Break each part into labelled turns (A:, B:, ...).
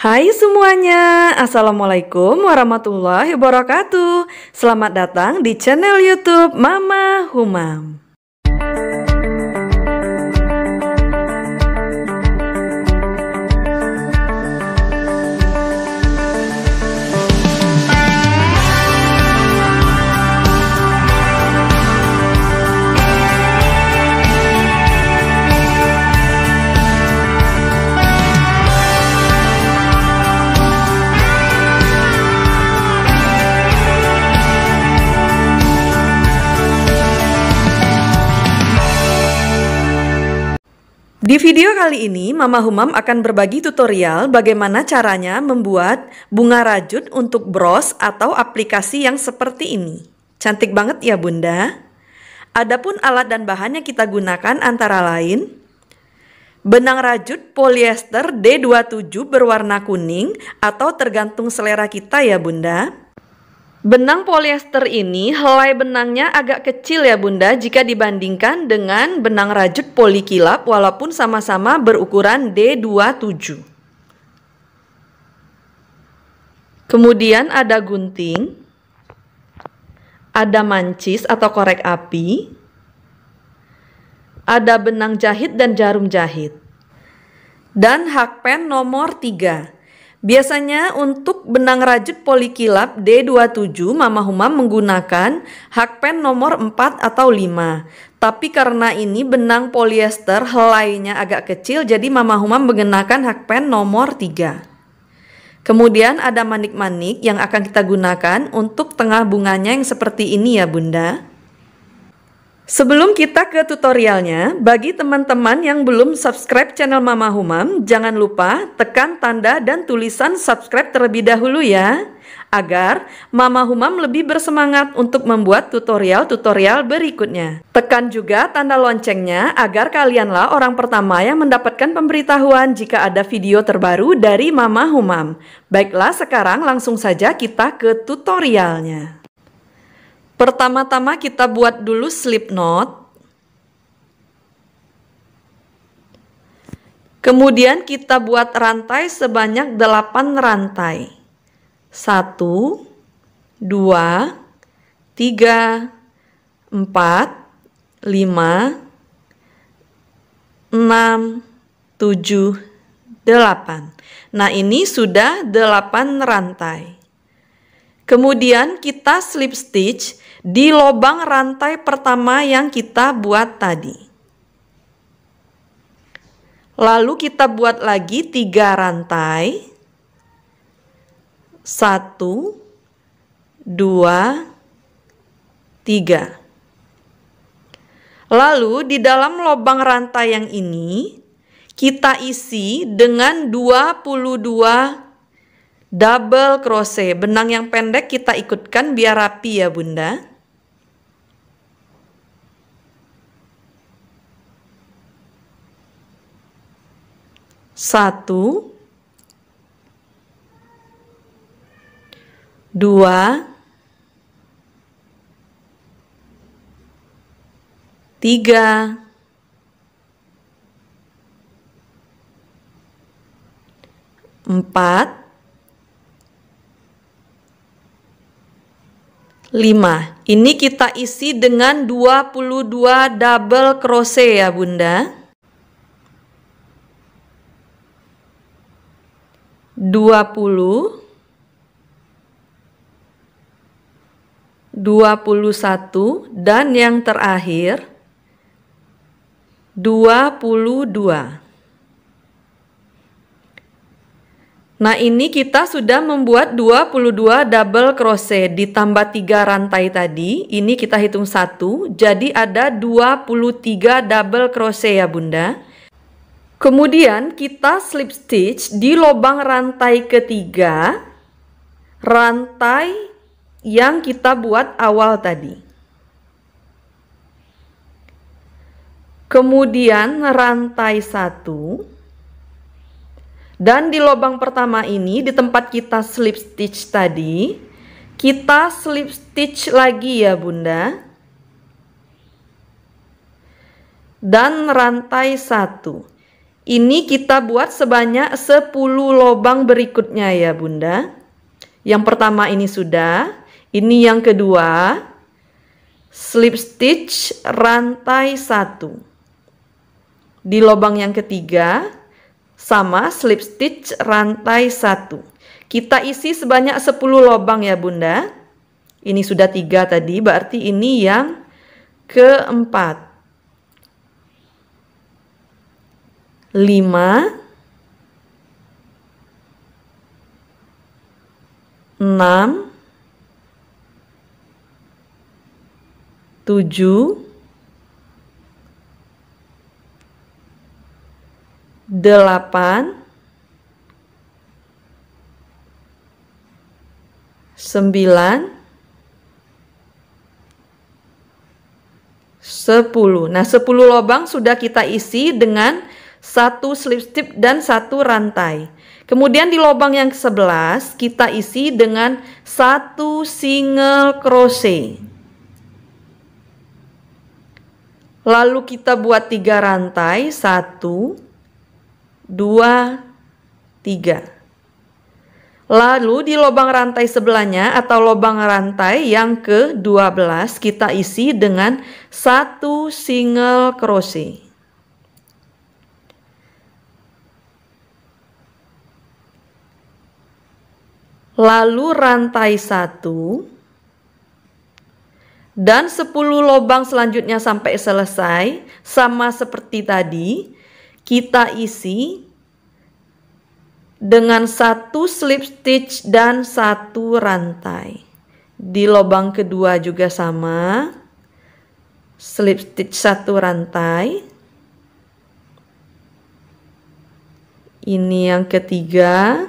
A: Hai semuanya, Assalamualaikum warahmatullahi wabarakatuh Selamat datang di channel Youtube Mama Humam Di video kali ini, Mama Humam akan berbagi tutorial bagaimana caranya membuat bunga rajut untuk bros atau aplikasi yang seperti ini. Cantik banget ya bunda. Adapun alat dan bahan yang kita gunakan antara lain Benang rajut polyester D27 berwarna kuning atau tergantung selera kita ya bunda Benang polyester ini helai benangnya agak kecil ya bunda jika dibandingkan dengan benang rajut polikilap walaupun sama-sama berukuran D27. Kemudian ada gunting, ada mancis atau korek api, ada benang jahit dan jarum jahit, dan hakpen nomor 3. Biasanya untuk benang rajut polikilap D27 Mama Huma menggunakan hakpen nomor 4 atau 5. Tapi karena ini benang polyester helainya agak kecil jadi Mama Huma menggunakan hakpen nomor 3. Kemudian ada manik-manik yang akan kita gunakan untuk tengah bunganya yang seperti ini ya Bunda. Sebelum kita ke tutorialnya, bagi teman-teman yang belum subscribe channel Mama Humam, jangan lupa tekan tanda dan tulisan subscribe terlebih dahulu ya, agar Mama Humam lebih bersemangat untuk membuat tutorial-tutorial berikutnya. Tekan juga tanda loncengnya agar kalianlah orang pertama yang mendapatkan pemberitahuan jika ada video terbaru dari Mama Humam. Baiklah, sekarang langsung saja kita ke tutorialnya. Pertama-tama kita buat dulu slip knot. Kemudian kita buat rantai sebanyak 8 rantai. 1 2 3 4 5 6 7 8. Nah, ini sudah 8 rantai. Kemudian kita slip stitch di lobang rantai pertama yang kita buat tadi. Lalu kita buat lagi tiga rantai. Satu, dua, tiga. Lalu di dalam lobang rantai yang ini, kita isi dengan 22 double crochet. Benang yang pendek kita ikutkan biar rapi ya bunda. satu, dua, tiga, empat, lima. Ini kita isi dengan 22 double crochet ya Bunda. 20 21 dan yang terakhir 22 Nah ini kita sudah membuat 22 double crochet ditambah 3 rantai tadi Ini kita hitung 1 jadi ada 23 double crochet ya bunda Kemudian kita slip stitch di lubang rantai ketiga, rantai yang kita buat awal tadi. Kemudian rantai satu, dan di lubang pertama ini di tempat kita slip stitch tadi, kita slip stitch lagi ya bunda. Dan rantai satu. Ini kita buat sebanyak 10 lobang berikutnya ya Bunda. Yang pertama ini sudah, ini yang kedua, slip stitch rantai 1. Di lubang yang ketiga sama slip stitch rantai 1. Kita isi sebanyak 10 lubang ya Bunda. Ini sudah tiga tadi, berarti ini yang keempat. lima, enam, tujuh, delapan, sembilan, sepuluh. Nah, sepuluh lubang sudah kita isi dengan satu slip stitch dan satu rantai. Kemudian di lubang yang ke-11 kita isi dengan satu single crochet. Lalu kita buat tiga rantai, satu, dua, tiga. Lalu di lubang rantai sebelahnya atau lubang rantai yang ke-12 kita isi dengan satu single crochet. lalu rantai satu dan 10 lubang selanjutnya sampai selesai sama seperti tadi kita isi dengan satu slip stitch dan satu rantai di lubang kedua juga sama slip stitch satu rantai ini yang ketiga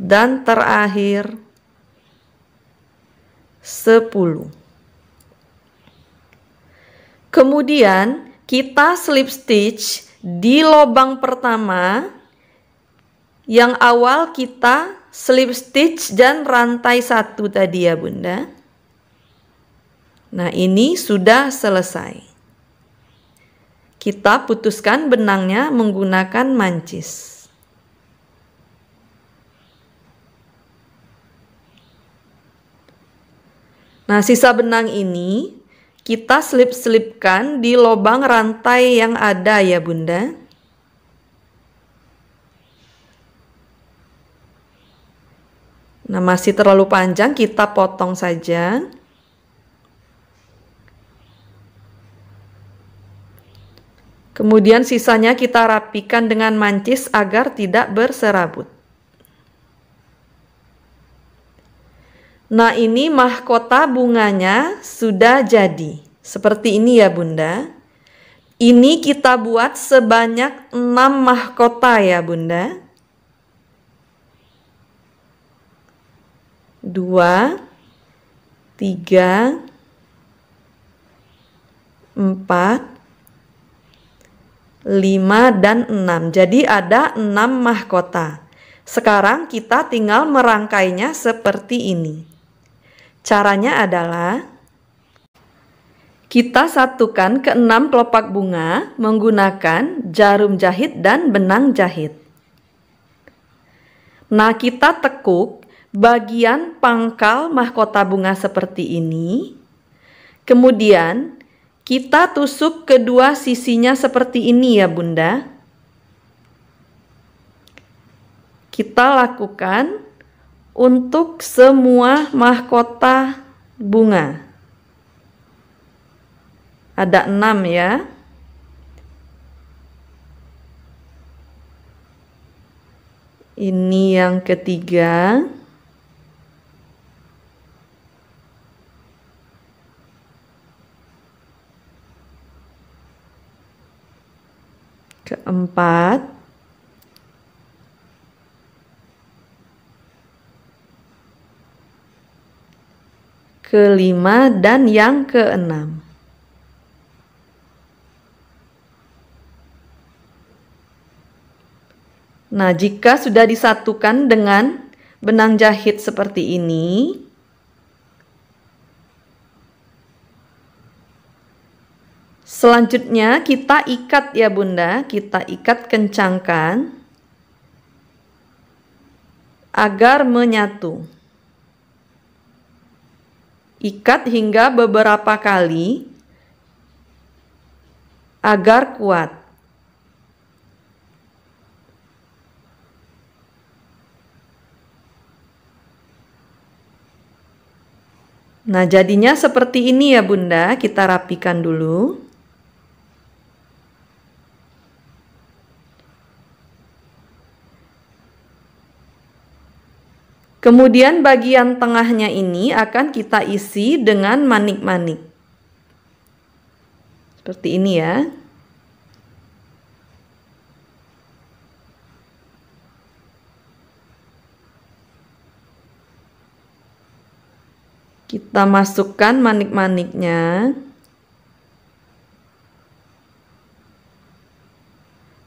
A: dan terakhir 10. Kemudian kita slip stitch di lubang pertama yang awal kita slip stitch dan rantai satu tadi ya bunda. Nah ini sudah selesai. Kita putuskan benangnya menggunakan mancis. Nah, sisa benang ini kita selip-selipkan di lubang rantai yang ada ya bunda nah masih terlalu panjang kita potong saja kemudian sisanya kita rapikan dengan mancis agar tidak berserabut Nah, ini mahkota bunganya sudah jadi. Seperti ini ya, Bunda. Ini kita buat sebanyak 6 mahkota ya, Bunda. 2 3 4 5 dan 6. Jadi ada 6 mahkota. Sekarang kita tinggal merangkainya seperti ini. Caranya adalah kita satukan keenam kelopak bunga menggunakan jarum jahit dan benang jahit. Nah, kita tekuk bagian pangkal mahkota bunga seperti ini. Kemudian, kita tusuk kedua sisinya seperti ini ya, Bunda. Kita lakukan untuk semua mahkota bunga. Ada enam ya. Ini yang ketiga. Keempat. kelima dan yang keenam. Nah, jika sudah disatukan dengan benang jahit seperti ini, selanjutnya kita ikat ya bunda, kita ikat kencangkan agar menyatu. Ikat hingga beberapa kali agar kuat. Nah, jadinya seperti ini ya Bunda, kita rapikan dulu. Kemudian bagian tengahnya ini akan kita isi dengan manik-manik. Seperti ini ya. Kita masukkan manik-maniknya.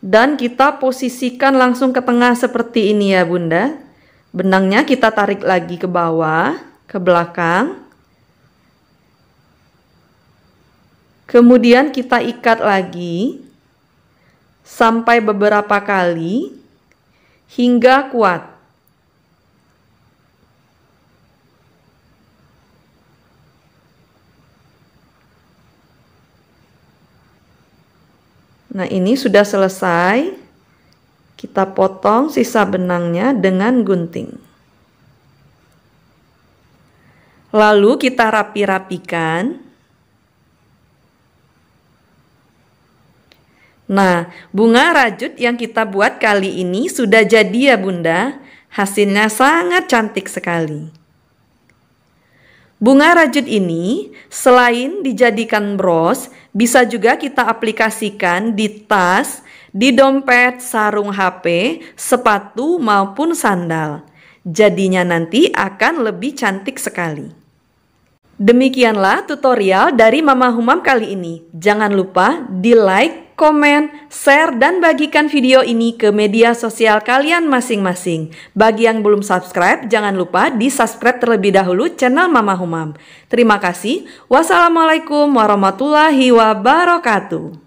A: Dan kita posisikan langsung ke tengah seperti ini ya Bunda. Benangnya kita tarik lagi ke bawah, ke belakang. Kemudian kita ikat lagi sampai beberapa kali hingga kuat. Nah, ini sudah selesai. Kita potong sisa benangnya dengan gunting. Lalu kita rapi-rapikan. Nah, bunga rajut yang kita buat kali ini sudah jadi ya bunda. Hasilnya sangat cantik sekali. Bunga rajut ini selain dijadikan bros, bisa juga kita aplikasikan di tas di dompet, sarung HP, sepatu, maupun sandal. Jadinya nanti akan lebih cantik sekali. Demikianlah tutorial dari Mama Humam kali ini. Jangan lupa di like, komen, share, dan bagikan video ini ke media sosial kalian masing-masing. Bagi yang belum subscribe, jangan lupa di subscribe terlebih dahulu channel Mama Humam. Terima kasih. Wassalamualaikum warahmatullahi wabarakatuh.